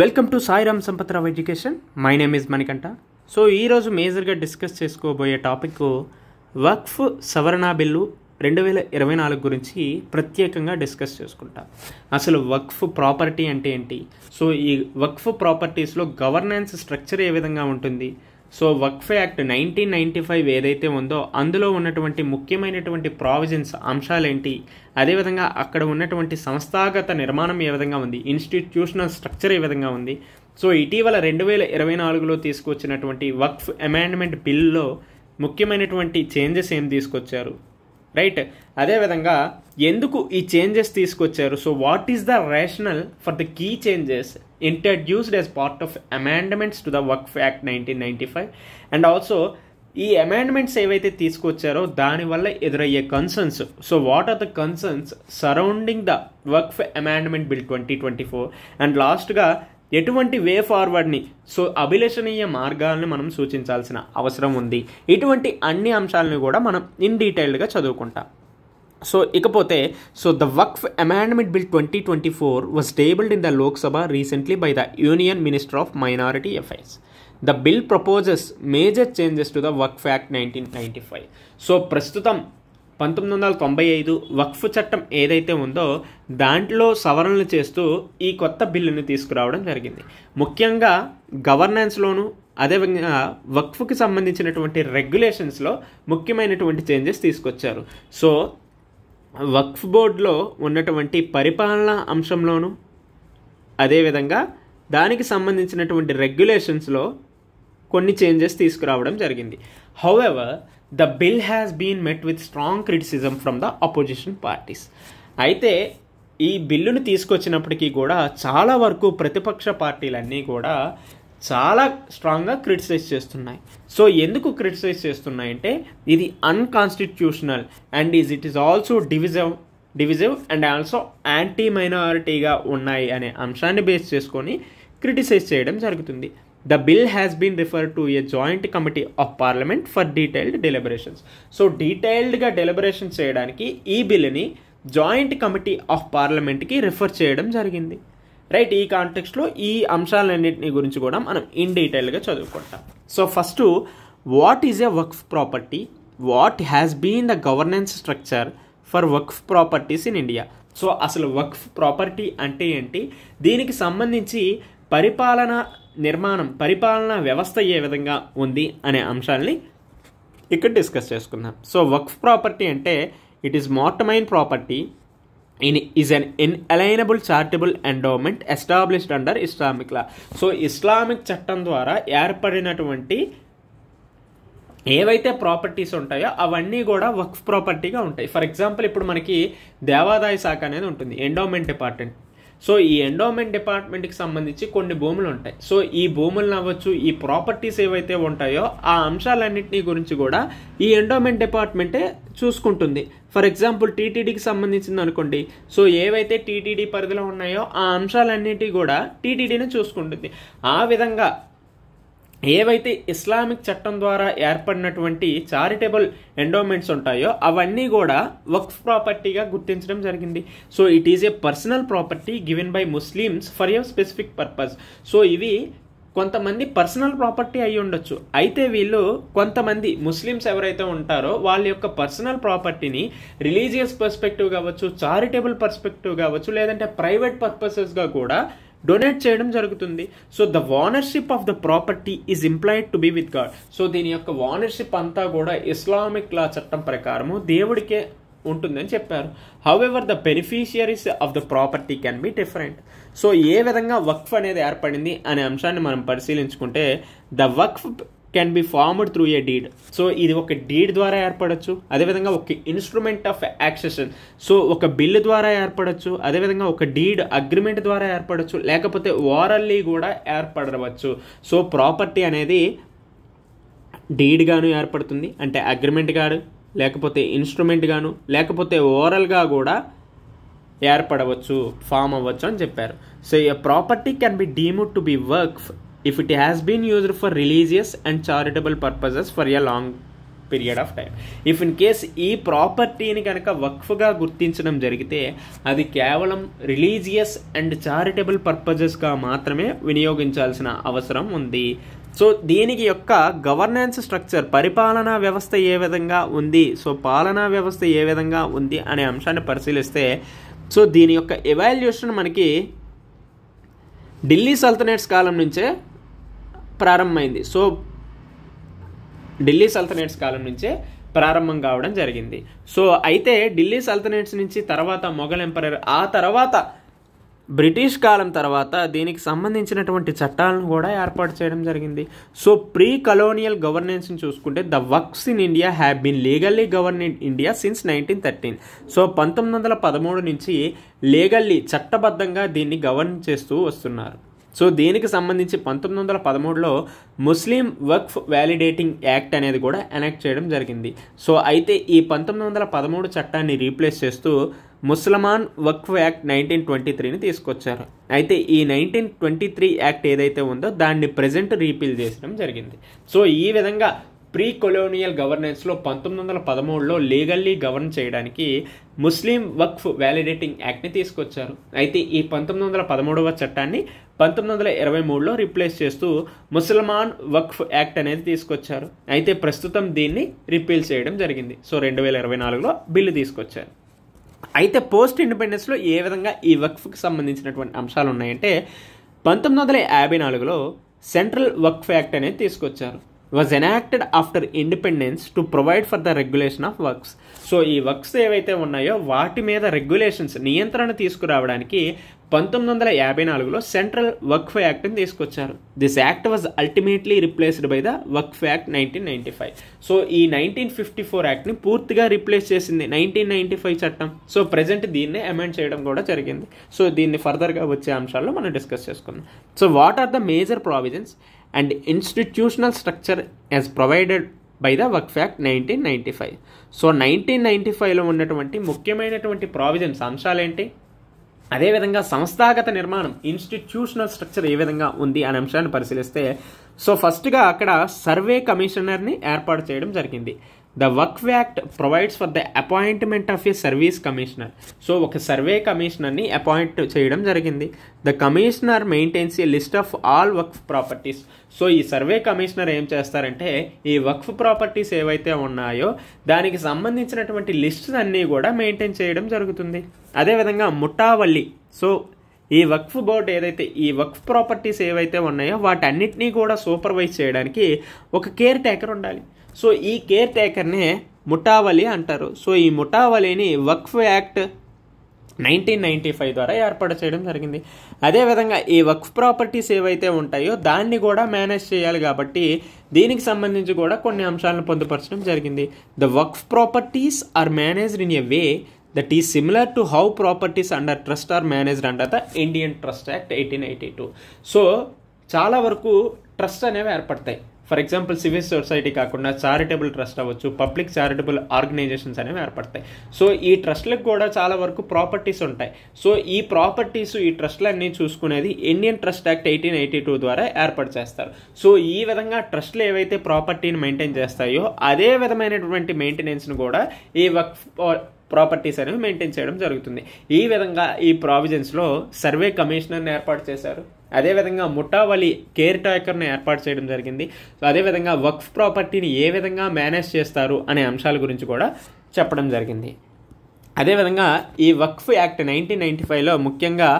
welcome to Sairam Sampathrao education my name is Manikanta so ఈరోజు మేజర్గా discuss చేసుకోబోయే టాపిక్ వక్ఫ్ సవరణ బిల్లు రెండు వేల ఇరవై నాలుగు గురించి ప్రత్యేకంగా డిస్కస్ చేసుకుంటా అసలు వక్ఫ్ ప్రాపర్టీ అంటే ఏంటి సో ఈ వక్ఫ్ ప్రాపర్టీస్లో గవర్నెన్స్ స్ట్రక్చర్ ఏ విధంగా ఉంటుంది so Waqf act nineteen ninety five ఏదైతే ఉందో అందులో ఉన్నటువంటి ముఖ్యమైనటువంటి ప్రావిజన్స్ అంశాలేంటి అదేవిధంగా అక్కడ ఉన్నటువంటి సంస్థాగత నిర్మాణం ఏ విధంగా ఉంది ఇన్స్టిట్యూషనల్ స్ట్రక్చర్ ఏ విధంగా ఉంది సో ఇటీవల రెండు వేల ఇరవై నాలుగులో తీసుకొచ్చినటువంటి వక్ఫ్ అమెండ్మెంట్ బిల్లో ముఖ్యమైనటువంటి చేంజెస్ ఏం తీసుకొచ్చారు రైట్ అదేవిధంగా ఎందుకు ఈ చేంజెస్ తీసుకొచ్చారు so what is the rationale for the key changes introduced as part of amendments to the వర్క్ act nineteen ninety five and also ఈ అమెండ్మెంట్స్ ఏవైతే తీసుకొచ్చారో దానివల్ల ఎదురయ్యే concerns so what are the concerns surrounding the వర్క్ amendment bill twenty twenty four and లాస్ట్గా ఎటువంటి వే ఫార్వర్డ్ని so అభిలషణీయ మార్గాలను మనం సూచించాల్సిన అవసరం ఉంది ఇటువంటి అన్ని అంశాలను కూడా మనం ఇన్ డీటెయిల్డ్గా చదువుకుంటాం సో ఇకపోతే so the Waqf amendment bill twenty twenty four was tabled in the Lok Sabha recently by the union minister of minority affairs the bill proposes major changes to the Waqf act nineteen ninety five so ప్రస్తుతం పంతొమ్మిది వందల తొంభై ఐదు వక్ఫ్ చట్టం ఏదైతే ఉందో దాంట్లో సవరణలు చేస్తూ ఈ కొత్త బిల్లును తీసుకురావడం జరిగింది ముఖ్యంగా గవర్నెన్స్లోను అదేవిధంగా వక్ఫ్కి సంబంధించినటువంటి రెగ్యులేషన్స్లో ముఖ్యమైనటువంటి చేంజెస్ తీసుకొచ్చారు సో వక్ఫ్ బోర్డులో ఉన్నటువంటి పరిపాలన అంశంలోను అదేవిధంగా దానికి సంబంధించినటువంటి రెగ్యులేషన్స్లో కొన్ని చేంజెస్ తీసుకురావడం జరిగింది however the bill has been met with strong criticism from the opposition parties అయితే ఈ బిల్లును తీసుకొచ్చినప్పటికీ కూడా చాలా వరకు ప్రతిపక్ష పార్టీలన్నీ కూడా చాలా స్ట్రాంగ్గా క్రిటిసైజ్ చేస్తున్నాయి సో ఎందుకు క్రిటిసైజ్ చేస్తున్నాయంటే ఇది unconstitutional and is it is also divisive divisive and also anti మైనారిటీగా ఉన్నాయి అనే అంశాన్ని బేస్ చేసుకొని క్రిటిసైజ్ చేయడం జరుగుతుంది the bill has been refer to a joint committee of parliament for detailed deliberations so డీటెయిల్డ్గా డెలిబరేషన్ చేయడానికి ఈ బిల్ని జాయింట్ కమిటీ ఆఫ్ పార్లమెంట్కి రిఫర్ చేయడం జరిగింది రైట్ ఈ కాంటెక్స్ట్లో ఈ అంశాలన్నింటినీ గురించి కూడా మనం ఇన్ డీటెయిల్గా చదువుకుంటాం so first what is a Waqf property what has been the governance structure for Waqf properties in India so అసలు వక్ఫ్ ప్రాపర్టీ అంటే ఏంటి దీనికి సంబంధించి పరిపాలన నిర్మాణం పరిపాలనా వ్యవస్థ ఏ విధంగా ఉంది అనే అంశాలని ఇక్కడ డిస్కస్ చేసుకుందాం సో వక్ఫ్ ప్రాపర్టీ అంటే it is mortmain property in is an inalienable charitable endowment established under Islamic law so Islamic చట్టం ద్వారా ఏర్పడినటువంటి ఏవైతే ప్రాపర్టీస్ ఉంటాయో అవన్నీ కూడా వక్ ప్రాపర్టీగా ఉంటాయి ఫర్ ఎగ్జాంపుల్ ఇప్పుడు మనకి దేవాదాయ శాఖ అనేది ఉంటుంది ఎండోమెంట్ డిపార్ట్మెంట్ సో ఈ ఎండోమెంట్ డిపార్ట్మెంట్కి సంబంధించి కొన్ని భూములు ఉంటాయి సో ఈ భూములను అవ్వచ్చు ఈ ప్రాపర్టీస్ ఏవైతే ఉంటాయో ఆ అంశాలన్నింటినీ గురించి కూడా ఈ ఎండోమెంట్ డిపార్ట్మెంటే చూసుకుంటుంది ఫర్ ఎగ్జాంపుల్ టీటీడీకి సంబంధించింది అనుకోండి సో ఏవైతే టీటీడీ పరిధిలో ఉన్నాయో ఆ అంశాలన్నిటి కూడా టీటీడీని చూసుకుంటుంది ఆ విధంగా ఏవైతే ఇస్లామిక్ చట్టం ద్వారా ఏర్పడినటువంటి చారిటబుల్ ఎండోమెంట్స్ ఉంటాయో అవన్నీ కూడా వక్ఫ్ ప్రాపర్టీగా గుర్తించడం జరిగింది so it is a personal property given by Muslims for your specific purpose so ఇవి కొంతమంది పర్సనల్ ప్రాపర్టీ అయి ఉండొచ్చు అయితే వీళ్ళు కొంతమంది ముస్లిమ్స్ ఎవరైతే ఉంటారో వాళ్ళ యొక్క పర్సనల్ ప్రాపర్టీని రిలీజియస్ పర్స్పెక్టివ్ కావచ్చు చారిటబుల్ పర్స్పెక్టివ్ కావచ్చు లేదంటే ప్రైవేట్ పర్పసెస్గా కూడా డొనేట్ చేయడం జరుగుతుంది so the ownership of the property is implied to be with God so దీని యొక్క ఓనర్షిప్ అంతా కూడా ఇస్లామిక్ లా చట్టం ప్రకారము దేవుడికే ఉంటుందని చెప్పారు however the beneficiaries of the property can be different so ఏ విధంగా వక్ఫ్ అనేది ఏర్పడింది అనే అంశాన్ని మనం పరిశీలించుకుంటే the Waqf can be formed through a deed so ఇది ఒక డీడ్ ద్వారా ఏర్పడచ్చు అదేవిధంగా ఒక ఇన్స్ట్రుమెంట్ ఆఫ్ యాక్సెషన్ సో ఒక బిల్లు ద్వారా ఏర్పడచ్చు అదేవిధంగా ఒక డీడ్ అగ్రిమెంట్ ద్వారా ఏర్పడచ్చు లేకపోతే ఓరల్లీ కూడా ఏర్పడవచ్చు సో ప్రాపర్టీ అనేది డీడ్ గాను ఏర్పడుతుంది అంటే అగ్రిమెంట్ గాను లేకపోతే ఇన్స్ట్రుమెంట్ గాను లేకపోతే ఓరల్గా కూడా ఏర్పడవచ్చు ఫామ్ అవ్వచ్చు అని చెప్పారు so a property can be deemed to be వర్క్ if it has been used for religious and charitable purposes for a long period of time if in case ఈ ప్రాపర్టీని కనుక వక్ఫ్గా గుర్తించడం జరిగితే అది కేవలం రిలీజియస్ అండ్ చారిటబుల్ పర్పజెస్గా మాత్రమే వినియోగించాల్సిన అవసరం ఉంది సో దీనికి యొక్క గవర్నెన్స్ స్ట్రక్చర్ పరిపాలనా వ్యవస్థ ఏ విధంగా ఉంది సో పాలనా వ్యవస్థ ఏ విధంగా ఉంది అనే అంశాన్ని పరిశీలిస్తే సో దీని యొక్క ఎవాల్యుయేషన్ మనకి ఢిల్లీ సల్తనేట్స్ కాలం నుంచే ప్రారంభమైంది సో ఢిల్లీ సల్తనేట్స్ కాలం నుంచే ప్రారంభం కావడం జరిగింది సో అయితే ఢిల్లీ సల్తనేట్స్ నుంచి తర్వాత మొఘల్ ఎంపరర్ ఆ తర్వాత బ్రిటిష్ కాలం తర్వాత దీనికి సంబంధించినటువంటి చట్టాలను కూడా ఏర్పాటు చేయడం జరిగింది సో ప్రీ కలోనియల్ గవర్నెన్స్ని చూసుకుంటే the Waqfs in India have been legally govern India since nineteen thirteen so పంతొమ్మిది వందల పదమూడు నుంచి లీగల్లీ చట్టబద్ధంగా దీన్ని గవర్న్ చేస్తూ వస్తున్నారు సో దీనికి సంబంధించి పంతొమ్మిది వందల పదమూడులో ముస్లిం వక్ఫ్ వ్యాలిడేటింగ్ యాక్ట్ అనేది కూడా ఎనాక్ట్ చేయడం జరిగింది సో అయితే ఈ పంతొమ్మిది వందల పదమూడు చట్టాన్ని రీప్లేస్ చేస్తూ Mussalman Waqf act nineteen twenty త్రీని తీసుకొచ్చారు అయితే ఈ నైన్టీన్ ట్వంటీ త్రీ యాక్ట్ ఏదైతే ఉందో దాన్ని ప్రజెంట్ రీపీల్ చేసడం జరిగింది సో ఈ విధంగా ప్రీ కొలోనియల్ గవర్నెన్స్లో పంతొమ్మిది వందల పదమూడులో లీగల్లీ గవర్న్ చేయడానికి ముస్లిం వక్ఫ్ వ్యాలిడేటింగ్ యాక్ట్ని తీసుకొచ్చారు అయితే ఈ పంతొమ్మిది వందల పదమూడవ చట్టాన్ని పంతొమ్మిది వందల ఇరవై మూడులో రిప్లేస్ చేస్తూ ముసల్మాన్ వక్ఫ్ యాక్ట్ అనేది తీసుకొచ్చారు అయితే ప్రస్తుతం దీన్ని రిపీల్ చేయడం జరిగింది సో రెండు వేల ఇరవై నాలుగులో బిల్లు తీసుకొచ్చారు అయితే పోస్ట్ ఇండిపెండెన్స్లో ఏ విధంగా ఈ వక్ఫ్కి సంబంధించినటువంటి అంశాలు ఉన్నాయంటే పంతొమ్మిది వందల యాభై నాలుగులో సెంట్రల్ వక్ఫ్ యాక్ట్ అనేది తీసుకొచ్చారు was enacted after independence to provide for the regulation of వర్క్స్ సో ఈ వర్క్స్ ఏవైతే ఉన్నాయో వాటి మీద రెగ్యులేషన్స్ నియంత్రణ తీసుకురావడానికి పంతొమ్మిది వందల యాభై నాలుగులో సెంట్రల్ వర్క్ యాక్ట్ని తీసుకొచ్చారు this act was ultimately replaced by the వర్క్ act nineteen ninety five so ఈ నైన్టీన్ ఫిఫ్టీ ఫోర్ యాక్ట్ని పూర్తిగా రిప్లేస్ చేసింది నైన్టీన్ నైన్టీ ఫైవ్ చట్టం సో ప్రజెంట్ దీన్ని అమెండ్ చేయడం కూడా జరిగింది సో దీన్ని ఫర్దర్గా వచ్చే అంశాల్లో మనం డిస్కస్ చేసుకుందాం so what are the major provisions and institutional structure as provided by the వర్క్ act nineteen ninety five so nineteen ninety ఫైవ్లో ఉన్నటువంటి ముఖ్యమైనటువంటి ప్రావిజన్స్ అంశాలేంటి అదేవిధంగా సంస్థాగత నిర్మాణం ఇన్స్టిట్యూషనల్ స్ట్రక్చర్ ఏ విధంగా ఉంది అనే అంశాన్ని పరిశీలిస్తే సో ఫస్ట్గా అక్కడ సర్వే కమిషనర్ని ఏర్పాటు చేయడం జరిగింది ద వర్క్ act provides for the appointment of a survey commissioner so ఒక సర్వే కమిషనర్ని అపాయింట్ చేయడం జరిగింది the commissioner maintains a list of all వర్క్ ప్రాపర్టీస్ సో ఈ సర్వే కమిషనర్ ఏం చేస్తారంటే ఈ వర్క్ ప్రాపర్టీస్ ఏవైతే ఉన్నాయో దానికి సంబంధించినటువంటి లిస్ట్ అన్నీ కూడా మెయింటైన్ చేయడం జరుగుతుంది అదేవిధంగా ముఠావల్లి సో ఈ వక్ఫ్ బోర్డు ఏదైతే ఈ వక్ఫ్ ప్రాపర్టీస్ ఏవైతే ఉన్నాయో వాటన్నిటినీ కూడా సూపర్వైజ్ చేయడానికి ఒక కేర్ టేకర్ ఉండాలి సో ఈ కేర్ టేకర్నే ముఠావలి అంటారు సో ఈ ముఠావలిని Waqf act nineteen ninety five ద్వారా ఏర్పాటు చేయడం జరిగింది అదేవిధంగా ఈ వక్ఫ్ ప్రాపర్టీస్ ఏవైతే ఉంటాయో దాన్ని కూడా మేనేజ్ చేయాలి కాబట్టి దీనికి సంబంధించి కూడా కొన్ని అంశాలను పొందుపరచడం జరిగింది the Waqf properties are managed in a way that is similar to how properties under trust are managed under the Indian trust act eighteen eighty two so చాలా వరకు ట్రస్ట్ అనేవి ఏర్పడతాయి ఫర్ ఎగ్జాంపుల్ సివిల్ సొసైటీ కాకుండా charitable trust అవ్వచ్చు public charitable organisations అనేవి ఏర్పడతాయి so ఈ ట్రస్ట్లకు కూడా చాలా వరకు ప్రాపర్టీస్ ఉంటాయి సో ఈ ప్రాపర్టీస్ ఈ ట్రస్ట్లన్నీ చూసుకునేది Indian trust act eighteen eighty two ద్వారా ఏర్పాటు చేస్తారు సో ఈ విధంగా ట్రస్ట్లు ఏవైతే ప్రాపర్టీని మెయింటైన్ చేస్తాయో అదే విధమైనటువంటి మెయింటెనెన్స్ను కూడా ఈ వర్క్ ప్రాపర్టీస్ అనేవి మెయింటైన్ చేయడం జరుగుతుంది ఈ విధంగా ఈ ప్రావిజన్స్లో సర్వే కమిషనర్ని ఏర్పాటు చేశారు అదేవిధంగా ముఠావలి కేర్ టేకర్ను ఏర్పాటు చేయడం జరిగింది సో అదేవిధంగా వక్ఫ్ ప్రాపర్టీని ఏ విధంగా మేనేజ్ చేస్తారు అనే అంశాల గురించి కూడా చెప్పడం జరిగింది అదేవిధంగా ఈ వక్ఫ్ యాక్ట్ నైన్టీన్ నైంటీ ఫైవ్లో ముఖ్యంగా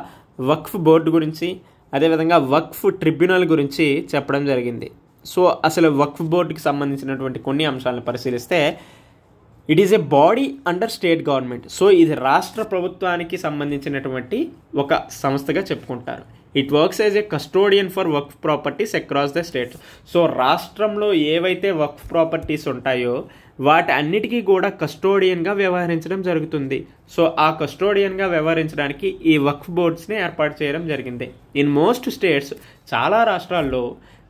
వక్ఫ్ బోర్డు గురించి అదేవిధంగా వక్ఫ్ ట్రిబ్యునల్ గురించి చెప్పడం జరిగింది సో అసలు వక్ఫ్ బోర్డుకి సంబంధించినటువంటి కొన్ని అంశాలను పరిశీలిస్తే it is a body under state government so ఇది రాష్ట్ర ప్రభుత్వానికి సంబంధించినటువంటి ఒక సంస్థగా చెప్పుకుంటారు it works as a custodian for వర్క్ properties across the state so రాష్ట్రంలో ఏవైతే వర్క్ ప్రాపర్టీస్ ఉంటాయో వాటి అన్నిటికీ కూడా కస్టోడియన్గా వ్యవహరించడం జరుగుతుంది సో ఆ కస్టోడియన్గా వ్యవహరించడానికి ఈ వక్ఫ్ బోర్డ్స్ని ఏర్పాటు చేయడం జరిగింది ఇన్ మోస్ట్ స్టేట్స్ చాలా రాష్ట్రాల్లో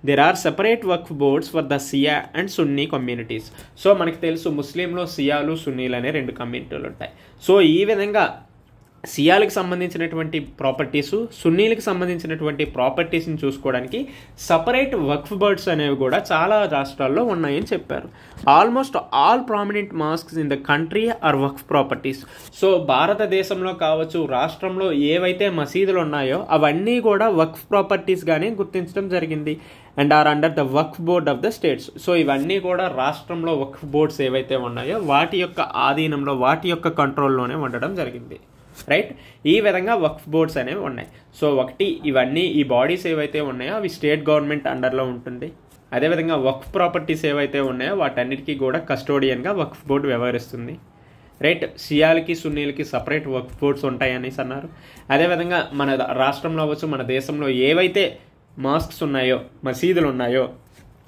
there are separate Waqf boards for the Shia and Sunni communities so మనకి తెలుసు ముస్లింలో సియాలు సున్నీలు అనే రెండు కమ్యూనిటీలు ఉంటాయి సో ఈ విధంగా సియాలకు సంబంధించినటువంటి ప్రాపర్టీస్ సున్నీలకు సంబంధించినటువంటి ప్రాపర్టీస్ని చూసుకోవడానికి సపరేట్ వక్ఫ్ బర్డ్స్ అనేవి కూడా చాలా రాష్ట్రాల్లో ఉన్నాయని చెప్పారు almost all prominent mosques in the country are Waqf properties so భారతదేశంలో కావచ్చు రాష్ట్రంలో ఏవైతే మసీదులు ఉన్నాయో అవన్నీ కూడా వక్ఫ్ ప్రాపర్టీస్గానే గుర్తించడం జరిగింది and are under the Waqf board of the states so ఇవన్నీ కూడా రాష్ట్రంలో వక్ఫ్ బోర్డ్స్ ఏవైతే ఉన్నాయో వాటి యొక్క ఆధీనంలో వాటి యొక్క కంట్రోల్లోనే ఉండడం జరిగింది రైట్ ఈ విధంగా వక్ఫ్ బోర్డ్స్ అనేవి ఉన్నాయి సో ఒకటి ఇవన్నీ ఈ బాడీస్ ఏవైతే ఉన్నాయో అవి స్టేట్ గవర్నమెంట్ అండర్లో ఉంటుంది అదేవిధంగా వక్ఫ్ ప్రాపర్టీస్ ఏవైతే ఉన్నాయో వాటన్నిటికీ కూడా కస్టోడియన్గా వక్ఫ్ బోర్డు వ్యవహరిస్తుంది రైట్ సియాలకి సున్నీలకి సపరేట్ వర్క్ బోర్డ్స్ ఉంటాయనేసి అన్నారు అదేవిధంగా మన రాష్ట్రంలో అవ్వచ్చు మన దేశంలో ఏవైతే మాస్క్స్ ఉన్నాయో మసీదులు ఉన్నాయో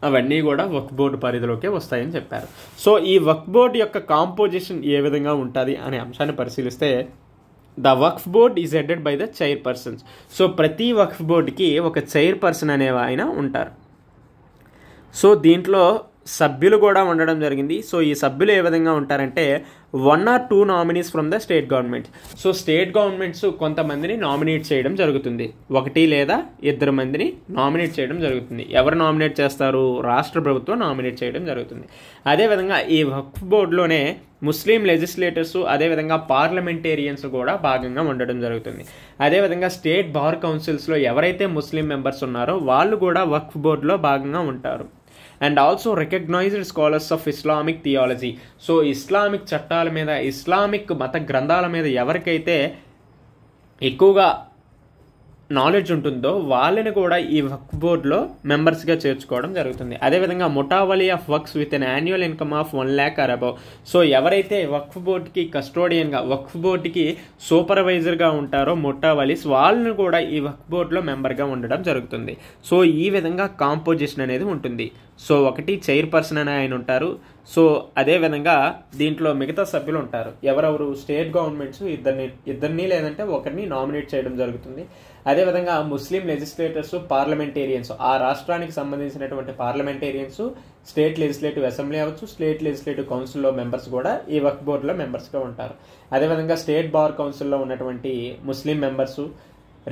అవన్నీ కూడా వర్క్ బోర్డు పరిధిలోకే వస్తాయని చెప్పారు సో ఈ వర్క్ బోర్డు యొక్క కాంపోజిషన్ ఏ విధంగా ఉంటుంది అనే అంశాన్ని పరిశీలిస్తే the Waqf board is headed by the chairpersons so ప్రతి వక్ఫ్ బోర్డ్కి ఒక చైర్ పర్సన్ అనే ఆయన ఉంటారు సో దీంట్లో సభ్యులు కూడా ఉండడం జరిగింది సో ఈ సభ్యులు ఏ విధంగా ఉంటారంటే one or two nominees from the state government so state governments కొంతమందిని నామినేట్ చేయడం జరుగుతుంది ఒకటి లేదా ఇద్దరు మందిని నామినేట్ చేయడం జరుగుతుంది ఎవరు నామినేట్ చేస్తారు రాష్ట్ర ప్రభుత్వం నామినేట్ చేయడం జరుగుతుంది అదేవిధంగా ఈ వక్ఫ్ బోర్డులోనే ముస్లిం లెజిస్లేటర్స్ అదేవిధంగా పార్లమెంటేరియన్స్ కూడా భాగంగా ఉండడం జరుగుతుంది అదేవిధంగా స్టేట్ బార్ కౌన్సిల్స్లో ఎవరైతే ముస్లిం మెంబర్స్ ఉన్నారో వాళ్ళు కూడా వక్ఫ్ బోర్డులో భాగంగా ఉంటారు and also recognised scholars of Islamic theology so Islamic చట్టాల మీద ఇస్లామిక్ మత గ్రంథాల మీద ఎవరికైతే ఎక్కువగా నాలెడ్జ్ ఉంటుందో వాళ్ళని కూడా ఈ వక్ బోర్డులో మెంబర్స్గా చేర్చుకోవడం జరుగుతుంది అదేవిధంగా మొటావలీ ఆఫ్ వర్క్స్ with an annual income of one lakh or above so ఎవరైతే వక్ బోర్డుకి కస్టోడియన్గా వక్ బోర్డుకి సూపర్వైజర్గా ఉంటారో మొటావలీస్ వాళ్ళని కూడా ఈ వక్ బోర్డులో మెంబర్గా ఉండడం జరుగుతుంది సో ఈ విధంగా కాంపోజిషన్ అనేది ఉంటుంది సో ఒకటి చైర్పర్సన్ అని ఆయన ఉంటారు సో అదేవిధంగా దీంట్లో మిగతా సభ్యులు ఉంటారు ఎవరెవరు స్టేట్ గవర్నమెంట్స్ ఇద్దరిని ఇద్దరిని లేదంటే ఒకరిని నామినేట్ చేయడం జరుగుతుంది అదేవిధంగా ముస్లిం లెజిస్లేటర్స్ పార్లమెంటేరియన్స్ ఆ రాష్ట్రానికి సంబంధించినటువంటి పార్లమెంటేరియన్స్ స్టేట్ లెజిస్లేటివ్ అసెంబ్లీ అవ్వచ్చు స్టేట్ లెజిస్లేటివ్ కౌన్సిల్లో మెంబర్స్ కూడా ఈ వక్ బోర్డులో మెంబర్స్గా ఉంటారు అదేవిధంగా స్టేట్ బార్ కౌన్సిల్లో ఉన్నటువంటి Muslim members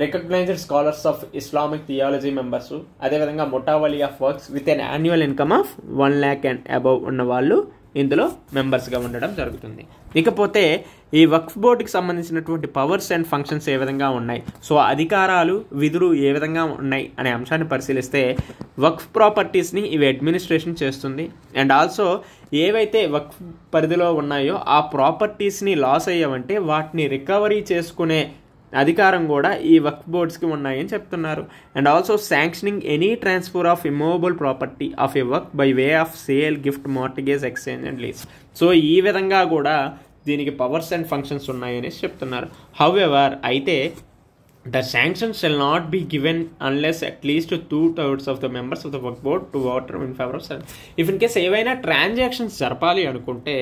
recognised scholars of Islamic theology members అదేవిధంగా మొటావలీ ఆఫ్ వర్క్స్ with an annual income of one lakh and above ఉన్న వాళ్ళు ఇందులో మెంబర్స్గా ఉండడం జరుగుతుంది ఇకపోతే ఈ వక్ఫ్ బోర్డుకి సంబంధించినటువంటి పవర్స్ అండ్ ఫంక్షన్స్ ఏ విధంగా ఉన్నాయి సో అధికారాలు విధులు ఏ విధంగా ఉన్నాయి అనే అంశాన్ని పరిశీలిస్తే వక్ఫ్ ప్రాపర్టీస్ని ఇవి అడ్మినిస్ట్రేషన్ చేస్తుంది అండ్ ఆల్సో ఏవైతే వక్ఫ్ పరిధిలో ఉన్నాయో ఆ ప్రాపర్టీస్ని లాస్ అయ్యావంటే వాటిని రికవరీ చేసుకునే అధికారం కూడా ఈ వక్ బోర్డ్స్కి ఉన్నాయని చెప్తున్నారు and also sanctioning any transfer of immovable property of a వర్క్ by way of sale gift mortgage exchange and lease so ఈ విధంగా కూడా దీనికి పవర్స్ అండ్ ఫంక్షన్స్ ఉన్నాయని చెప్తున్నారు హౌ ఎవర్ అయితే the sanctions shall not be given unless at least two thirds of the members of the వర్క్ board to vote in favour of if in case ఏవైనా transactions జరపాలి అనుకుంటే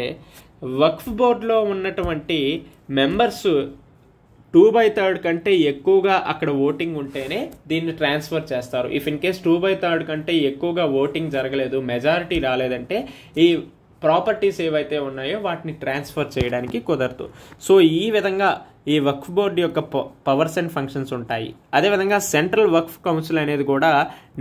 వక్ఫ్ బోర్డులో ఉన్నటువంటి మెంబర్స్ టూ బై థర్డ్ కంటే ఎక్కువగా అక్కడ ఓటింగ్ ఉంటేనే దీన్ని ట్రాన్స్ఫర్ చేస్తారు if in case two by third కంటే ఎక్కువగా ఓటింగ్ జరగలేదు మెజారిటీ రాలేదంటే ఈ ప్రాపర్టీస్ ఏవైతే ఉన్నాయో వాటిని ట్రాన్స్ఫర్ చేయడానికి కుదరదు సో ఈ విధంగా ఈ వక్ఫ్ బోర్డు యొక్క పవర్స్ అండ్ ఫంక్షన్స్ ఉంటాయి అదేవిధంగా సెంట్రల్ వక్ఫ్ కౌన్సిల్ అనేది కూడా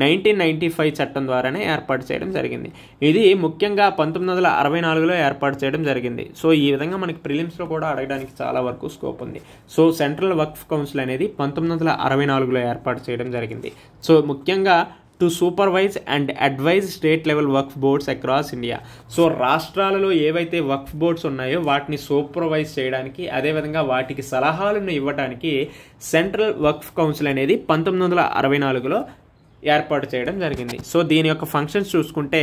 నైన్టీన్ నైన్టీ ఫైవ్ చట్టం ద్వారానే ఏర్పాటు చేయడం జరిగింది ఇది ముఖ్యంగా పంతొమ్మిది వందల అరవై నాలుగులో ఏర్పాటు చేయడం జరిగింది సో ఈ విధంగా మనకి ప్రిలిమ్స్లో కూడా అడగడానికి చాలా వరకు స్కోప్ ఉంది సో సెంట్రల్ వక్ఫ్ కౌన్సిల్ అనేది పంతొమ్మిది వందల అరవై నాలుగులో ఏర్పాటు చేయడం జరిగింది సో ముఖ్యంగా to supervise and advise state level వర్క్ బోర్డ్స్ అక్రాస్ ఇండియా సో రాష్ట్రాలలో ఏవైతే వర్క్ బోర్డ్స్ ఉన్నాయో వాటిని సూపర్వైజ్ చేయడానికి అదేవిధంగా వాటికి సలహాలను ఇవ్వడానికి సెంట్రల్ వర్క్ కౌన్సిల్ అనేది పంతొమ్మిది వందల అరవై నాలుగులో ఏర్పాటు చేయడం జరిగింది సో దీని యొక్క ఫంక్షన్స్ చూసుకుంటే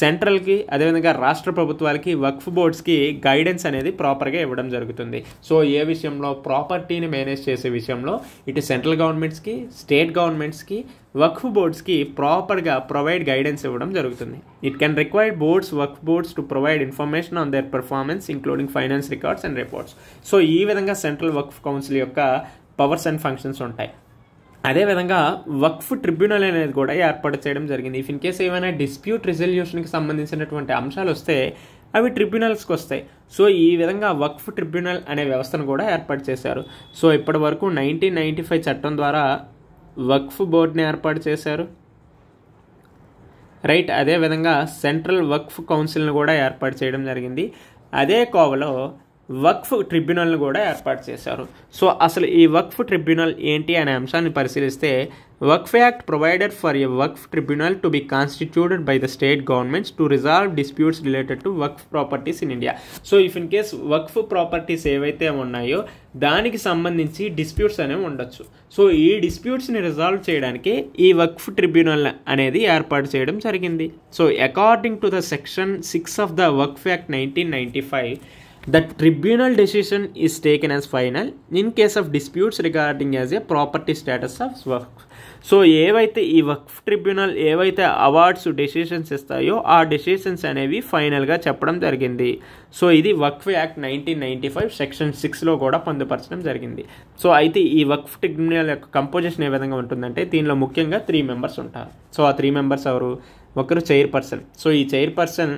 సెంట్రల్కి అదేవిధంగా రాష్ట్ర ప్రభుత్వాలకి వక్ఫ్ బోర్డ్స్కి గైడెన్స్ అనేది ప్రాపర్గా ఇవ్వడం జరుగుతుంది సో ఏ విషయంలో ప్రాపర్టీని మేనేజ్ చేసే విషయంలో ఇటు సెంట్రల్ గవర్నమెంట్స్కి స్టేట్ గవర్నమెంట్స్కి వక్ఫ్ బోర్డ్స్కి ప్రాపర్గా ప్రొవైడ్ గైడెన్స్ ఇవ్వడం జరుగుతుంది ఇట్ కెన్ రిక్వైర్ బోర్డ్స్ వర్క్ boards to provide information on their performance including finance records and reports so ఈ విధంగా సెంట్రల్ వక్ఫ్ కౌన్సిల్ యొక్క పవర్స్ అండ్ ఫంక్షన్స్ ఉంటాయి అదేవిధంగా వక్ఫ్ ట్రిబ్యునల్ అనేది కూడా ఏర్పాటు చేయడం జరిగింది ఇఫ్ ఇన్ కేసు ఏమైనా డిస్ప్యూట్ రిజల్యూషన్కి సంబంధించినటువంటి అంశాలు వస్తే అవి ట్రిబ్యునల్స్కి వస్తాయి సో ఈ విధంగా వక్ఫ్ ట్రిబ్యునల్ అనే వ్యవస్థను కూడా ఏర్పాటు చేశారు సో ఇప్పటి వరకు నైన్టీన్ నైన్టీ ఫైవ్ చట్టం ద్వారా వక్ఫ్ బోర్డుని ఏర్పాటు చేశారు రైట్ అదేవిధంగా సెంట్రల్ వక్ఫ్ కౌన్సిల్ని కూడా ఏర్పాటు చేయడం జరిగింది అదే కోవలో వక్ఫ్ ట్రిబ్యునల్ను కూడా ఏర్పాటు చేశారు సో అసలు ఈ వక్ఫ్ ట్రిబ్యునల్ ఏంటి అనే అంశాన్ని పరిశీలిస్తే Waqf act provided for a Waqf tribunal to be constituted by the state governments to resolve disputes related to Waqf properties in India so if in case Waqf properties ఏవైతే ఉన్నాయో దానికి సంబంధించి డిస్ప్యూట్స్ అనేవి ఉండొచ్చు సో ఈ డిస్ప్యూట్స్ని రిజాల్వ్ చేయడానికి ఈ వక్ఫ్ ట్రిబ్యునల్ అనేది ఏర్పాటు చేయడం జరిగింది so according to the section six of the Waqf act nineteen ninety five the tribunal decision is taken as final in case of disputes regarding as a property status of వర్క్ so ఏవైతే ఈ Waqf tribunal ఏవైతే awards decisions ఇస్తాయో ఆ decisions అనేవి ఫైనల్గా చెప్పడం జరిగింది సో ఇది Waqf act nineteen ninety five section సిక్స్లో కూడా పొందుపరచడం జరిగింది సో అయితే ఈ వక్ఫ్ ట్రిబ్యునల్ యొక్క కంపోజిషన్ ఏ విధంగా ఉంటుందంటే దీనిలో ముఖ్యంగా త్రీ మెంబర్స్ ఉంటారు సో ఆ త్రీ మెంబర్స్ ఎవరు ఒకరు చైర్పర్సన్ సో ఈ చైర్పర్సన్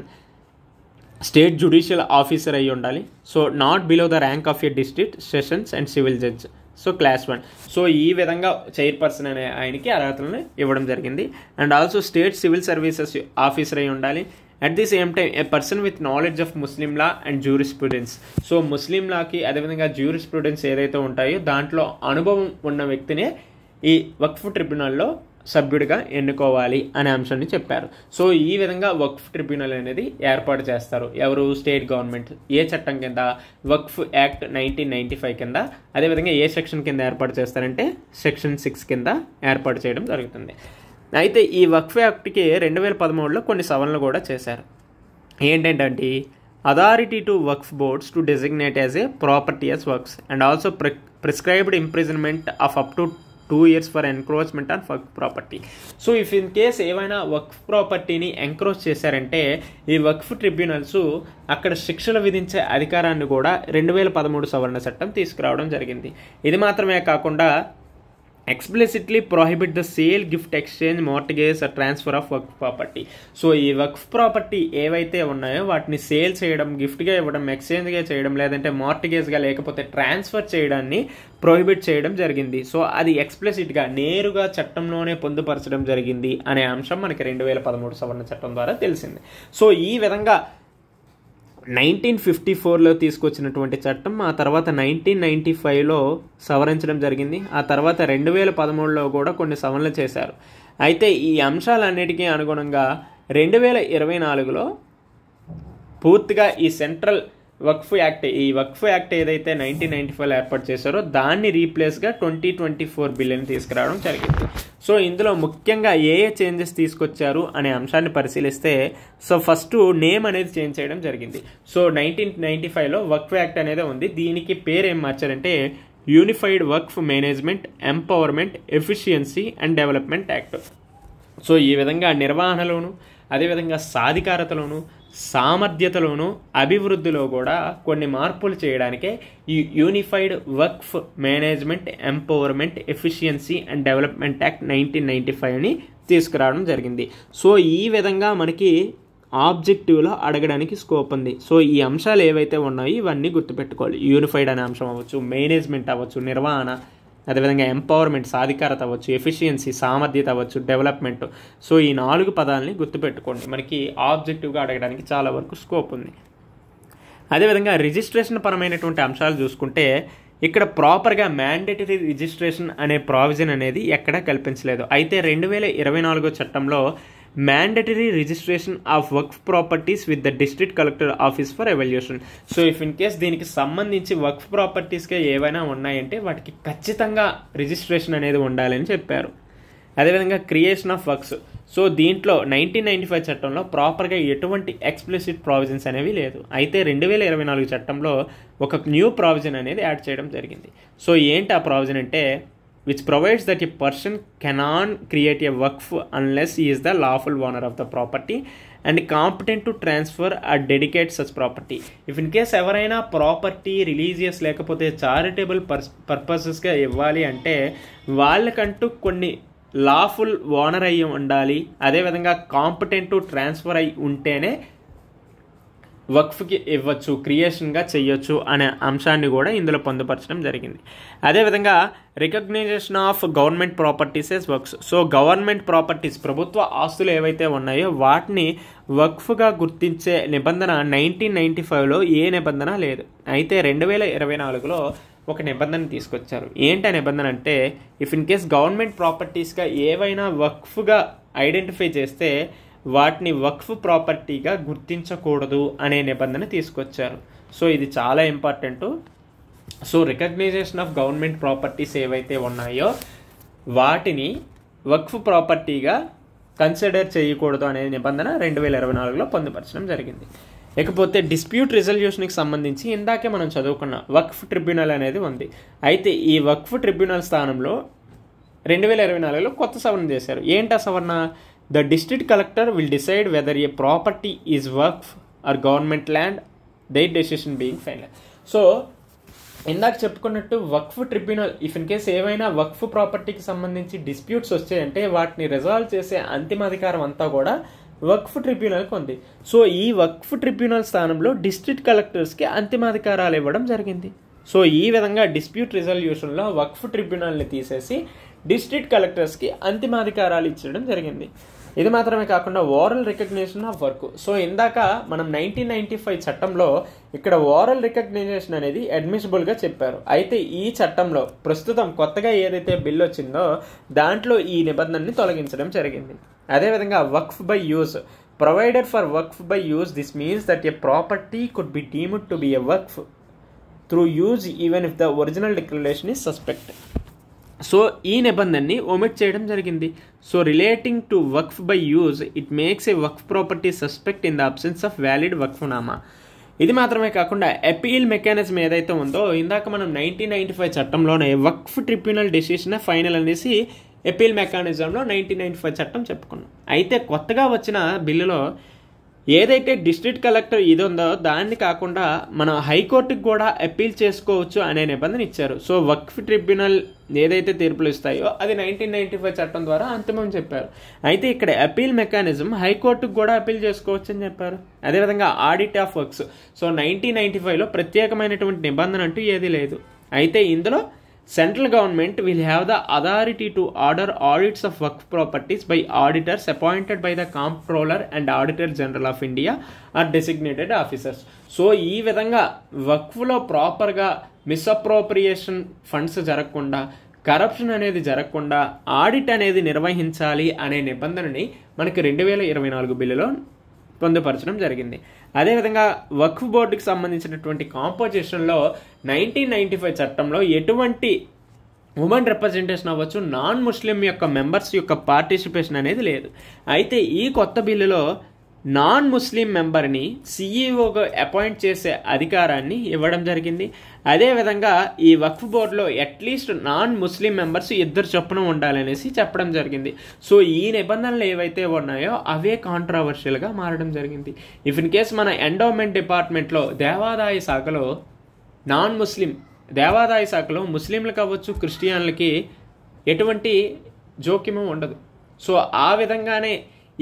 స్టేట్ జ్యుడిషియల్ ఆఫీసర్ అయి ఉండాలి so not below the rank of a district sessions and civil judge so class one so ఈ విధంగా చైర్పర్సన్ అనే ఆయనకి అర్హతలను ఇవ్వడం జరిగింది and also state civil services officer అయి ఉండాలి at the same time a person with knowledge of Muslim law and jury students so ముస్లిం లాకి అదేవిధంగా జ్యూరిస్ స్టూడెంట్స్ ఏదైతే ఉంటాయో దాంట్లో అనుభవం ఉన్న వ్యక్తినే ఈ వక్ఫ్ ట్రిబ్యునల్లో సభ్యుడిగా ఎన్నుకోవాలి అనే అంశాన్ని చెప్పారు సో ఈ విధంగా వక్ఫ్ ట్రిబ్యునల్ అనేది ఏర్పాటు చేస్తారు ఎవరు స్టేట్ గవర్నమెంట్ ఏ చట్టం కింద Waqf act nineteen ninety five కింద అదేవిధంగా ఏ సెక్షన్ కింద ఏర్పాటు చేస్తారంటే సెక్షన్ సిక్స్ కింద ఏర్పాటు చేయడం జరుగుతుంది అయితే ఈ వక్ఫ్ యాక్ట్కి రెండు వేల పదమూడులో కొన్ని సవరణలు కూడా చేశారు ఏంటంటే authority to Waqf boards to designate as a property as works and also prescribed imprisonment of up to two years for encroachment on work property so if in case ఏవైనా వర్క్ ప్రాపర్టీని ఎంక్రోచ్ చేశారంటే ఈ వక్ఫ్ ట్రిబ్యునల్స్ అక్కడ శిక్షలు విధించే అధికారాన్ని కూడా రెండు వేల పదమూడు సవరణ చట్టం తీసుకురావడం జరిగింది ఇది మాత్రమే కాకుండా explicitly prohibit the sale gift exchange mortgage transfer of వర్క్ ప్రాపర్టీ సో ఈ వర్క్ ప్రాపర్టీ ఏవైతే ఉన్నాయో వాటిని సేల్ చేయడం గిఫ్ట్గా ఇవ్వడం ఎక్స్చేంజ్గా చేయడం లేదంటే మోర్టిగేజ్గా లేకపోతే ట్రాన్స్ఫర్ చేయడాన్ని ప్రొహిబిట్ చేయడం జరిగింది సో అది ఎక్స్ప్లెసిట్గా నేరుగా చట్టంలోనే పొందుపరచడం జరిగింది అనే అంశం మనకి రెండు వేల పదమూడు సవరణ చట్టం ద్వారా తెలిసింది సో ఈ విధంగా నైన్టీన్ ఫిఫ్టీ ఫోర్లో తీసుకొచ్చినటువంటి చట్టం ఆ తర్వాత నైన్టీన్ నైన్టీ ఫైవ్లో సవరించడం జరిగింది ఆ తర్వాత రెండు వేల పదమూడులో కూడా కొన్ని సవరణలు చేశారు అయితే ఈ అంశాలన్నిటికీ అనుగుణంగా రెండు వేల ఇరవై నాలుగులో పూర్తిగా ఈ సెంట్రల్ వక్ఫ్ యాక్ట్ ఈ వక్ఫ్ యాక్ట్ ఏదైతే నైన్టీన్ నైన్టీ ఫైవ్ ఏర్పాటు చేశారో దాన్ని రీప్లేస్గా ట్వంటీ ట్వంటీ ఫోర్ బిల్లుని తీసుకురావడం జరిగింది సో ఇందులో ముఖ్యంగా ఏ ఏ చేంజెస్ తీసుకొచ్చారు అనే అంశాన్ని పరిశీలిస్తే సో ఫస్ట్ నేమ్ అనేది చేంజ్ చేయడం జరిగింది సో నైన్టీన్ నైన్టీ ఫైవ్లో వక్ఫ్ యాక్ట్ అనేది ఉంది దీనికి పేరు ఏం మార్చారంటే యూనిఫైడ్ వర్క్ management empowerment efficiency and development act so ఈ విధంగా నిర్వహణలోను అదేవిధంగా సాధికారతలోను సామర్థ్యతలోనూ అభివృద్ధిలో కూడా కొన్ని మార్పులు చేయడానికే ఈ యూనిఫైడ్ వర్క్ management empowerment efficiency and development act nineteen ninety ఫైవ్ని తీసుకురావడం జరిగింది సో ఈ విధంగా మనకి ఆబ్జెక్టివ్లో అడగడానికి స్కోప్ ఉంది సో ఈ అంశాలు ఏవైతే ఉన్నాయో ఇవన్నీ గుర్తుపెట్టుకోవాలి యూనిఫైడ్ అనే అంశం అవ్వచ్చు మేనేజ్మెంట్ అవ్వచ్చు నిర్వహణ అదేవిధంగా ఎంపవర్మెంట్ సాధికారత అవ్వచ్చు ఎఫిషియన్సీ సామర్థ్యత అవ్వచ్చు డెవలప్మెంట్ సో ఈ నాలుగు పదాలని గుర్తుపెట్టుకోండి మనకి ఆబ్జెక్టివ్గా అడగడానికి చాలా వరకు స్కోప్ ఉంది అదేవిధంగా రిజిస్ట్రేషన్ పరమైనటువంటి అంశాలు చూసుకుంటే ఇక్కడ ప్రాపర్గా మ్యాండేటరీ రిజిస్ట్రేషన్ అనే ప్రావిజన్ అనేది ఎక్కడా కల్పించలేదు అయితే రెండు వేల ఇరవై నాలుగో చట్టంలో mandatory రిజిస్ట్రేషన్ ఆఫ్ వర్క్ properties with the district collector office for evaluation so if in case దీనికి సంబంధించి వర్క్ ప్రాపర్టీస్గా ఏవైనా ఉన్నాయంటే వాటికి ఖచ్చితంగా రిజిస్ట్రేషన్ అనేది ఉండాలని చెప్పారు అదేవిధంగా క్రియేషన్ ఆఫ్ వర్క్స్ సో దీంట్లో నైన్టీన్ నైన్టీ ఫైవ్ చట్టంలో ప్రాపర్గా ఎటువంటి ఎక్స్ప్లిసిట్ ప్రావిజన్స్ అనేవి లేదు అయితే రెండు వేల ఇరవై నాలుగు చట్టంలో ఒక న్యూ ప్రావిజన్ అనేది యాడ్ చేయడం జరిగింది సో ఏంటి ఆ ప్రావిజన్ అంటే which provides that a person cannot create a వర్క్ unless he is the lawful owner of the property and competent to transfer or dedicate such property if in case ఎవరైనా property religious లేకపోతే charitable purpose పర్పసెస్గా ఇవ్వాలి అంటే వాళ్ళకంటూ కొన్ని lawful owner అయ్యి ఉండాలి అదేవిధంగా కాంపిటెంట్ టు ట్రాన్స్ఫర్ అయి ఉంటేనే వక్ఫ్కి ఇవ్వచ్చు క్రియేషన్గా చేయొచ్చు అనే అంశాన్ని కూడా ఇందులో పొందుపరచడం జరిగింది అదేవిధంగా recognition of government properties as వర్క్స్ సో గవర్నమెంట్ ప్రాపర్టీస్ ప్రభుత్వ ఆస్తులు ఏవైతే ఉన్నాయో వాటిని వక్ఫ్గా గుర్తించే నిబంధన నైన్టీన్ నైంటీ ఫైవ్లో ఏ నిబంధన లేదు అయితే రెండు వేల ఇరవై నాలుగులో ఒక నిబంధన తీసుకొచ్చారు ఏంటి ఆ నిబంధన అంటే ఇఫ్ ఇన్ కేస్ గవర్నమెంట్ ప్రాపర్టీస్గా ఏవైనా వక్ఫ్గా ఐడెంటిఫై చేస్తే వాటిని వక్ఫ్ ప్రాపర్టీగా గుర్తించకూడదు అనే నిబంధన తీసుకొచ్చారు సో ఇది చాలా important so recognition of government properties ఏవైతే ఉన్నాయో వాటిని వక్ఫ్ ప్రాపర్టీగా కన్సిడర్ చేయకూడదు అనే నిబంధన రెండు వేల ఇరవై నాలుగులో పొందుపరచడం జరిగింది ఇకపోతే డిస్ప్యూట్ రిజల్యూషన్కి సంబంధించి ఇందాకే మనం చదువుకున్న వక్ఫ్ ట్రిబ్యునల్ అనేది ఉంది అయితే ఈ వక్ఫ్ ట్రిబ్యునల్ స్థానంలో రెండు వేల ఇరవై నాలుగులో కొత్త సవరణ చేశారు ఏంటి ఆ సవరణ the district collector will decide whether a property is వర్క్ or government land their decision being final so ఇందాక చెప్పుకున్నట్టు Waqf tribunal if in case ఏమైనా వక్ఫ్ ప్రాపర్టీకి సంబంధించి డిస్ప్యూట్స్ వచ్చాయంటే వాటిని రిజాల్వ్ చేసే అంతిమ అధికారం అంతా కూడా వక్ఫ్ ట్రిబ్యునల్కి ఉంది సో ఈ వక్ఫ్ ట్రిబ్యునల్ స్థానంలో డిస్ట్రిక్ట్ కలెక్టర్స్కి అంతిమ అధికారాలు ఇవ్వడం జరిగింది సో ఈ విధంగా డిస్ప్యూట్ రిజల్యూషన్లో వక్ఫ్ ట్రిబ్యునల్ని తీసేసి డిస్ట్రిక్ట్ కలెక్టర్స్కి అంతిమ అధికారాలు ఇచ్చడం జరిగింది ఇది మాత్రమే కాకుండా ఓరల్ రికగ్నిషన్ ఆఫ్ వర్క్ సో ఇందాక మనం నైన్టీన్ నైన్టీ ఫైవ్ చట్టంలో ఇక్కడ ఓరల్ రికగ్నైజేషన్ అనేది అడ్మిసిబుల్గా చెప్పారు అయితే ఈ చట్టంలో ప్రస్తుతం కొత్తగా ఏదైతే బిల్ వచ్చిందో దాంట్లో ఈ నిబంధనని తొలగించడం జరిగింది అదేవిధంగా Waqf by use provided for Waqf by use this means that a property could be deemed to be a Waqf through use even if the original declaration is suspect so ఈ నిబంధనని ఒమిట్ చేయడం జరిగింది so relating to Waqf by use it makes a Waqf property suspect in the absence of valid waqfnama ఇది మాత్రమే కాకుండా appeal mechanism ఏదైతే ఉందో ఇందాక మనం నైన్టీన్ నైన్టీ ఫైవ్ చట్టంలోనే వక్ఫ్ ట్రిబ్యునల్ డెసిషన్ ఫైనల్ అనేసి అపీల్ మెకానిజంలో నైన్టీన్ నైన్టీ ఫైవ్ చట్టం చెప్పుకున్నాం అయితే కొత్తగా వచ్చిన బిల్లులో ఏదైతే డిస్ట్రిక్ట్ కలెక్టర్ ఇది ఉందో దాన్ని కాకుండా మనం హైకోర్టుకి కూడా అప్పీల్ చేసుకోవచ్చు అనే నిబంధన ఇచ్చారు సో వక్ఫ్ ట్రిబ్యునల్ ఏదైతే తీర్పులు ఇస్తాయో అది నైన్టీన్ నైన్టీ ఫైవ్ చట్టం ద్వారా అంతిమం చెప్పారు అయితే ఇక్కడ అపీల్ మెకానిజం హైకోర్టుకు కూడా అపీల్ చేసుకోవచ్చు అని చెప్పారు అదేవిధంగా ఆడిట్ ఆఫ్ వర్క్స్ సో నైన్టీన్ నైన్టీ ఫైవ్లో ప్రత్యేకమైనటువంటి నిబంధన అంటూ ఏదీ లేదు అయితే ఇందులో central government will have the authority to order audits of వర్క్ properties by auditors appointed by the comptroller and auditor general of India or designated officers so ఈ విధంగా వర్క్లో ప్రాపర్గా మిస్అప్రోప్రియేషన్ ఫండ్స్ జరగకుండా కరప్షన్ అనేది జరగకుండా ఆడిట్ అనేది నిర్వహించాలి అనే నిబంధనని మనకి రెండు వేల ఇరవై నాలుగు బిల్లులో పొందుపరచడం జరిగింది అదేవిధంగా వక్ఫ్ బోర్డుకి సంబంధించినటువంటి కాంపోజిషన్లో నైన్టీన్ నైన్టీ ఫైవ్ చట్టంలో ఎటువంటి ఉమెన్ రిప్రజెంటేషన్ అవ్వచ్చు నాన్ ముస్లిం యొక్క మెంబర్స్ యొక్క పార్టిసిపేషన్ అనేది లేదు అయితే ఈ కొత్త బిల్లులో నాన్ ముస్లిం మెంబర్ని సిఈఓగా అపాయింట్ చేసే అధికారాన్ని ఇవ్వడం జరిగింది అదేవిధంగా ఈ వక్ఫ్ బోర్డులో అట్లీస్ట్ నాన్ ముస్లిం మెంబర్స్ ఇద్దరు చొప్పున ఉండాలనేసి చెప్పడం జరిగింది సో ఈ నిబంధనలు ఏవైతే ఉన్నాయో అవే కాంట్రవర్షియల్గా మారడం జరిగింది ఇఫ్ ఇన్ కేస్ మన ఎండోమెంట్ డిపార్ట్మెంట్లో దేవాదాయ శాఖలో నాన్ ముస్లిం దేవాదాయ శాఖలో ముస్లింలు కావచ్చు క్రిస్టియన్లకి ఎటువంటి జోక్యము ఉండదు సో ఆ విధంగానే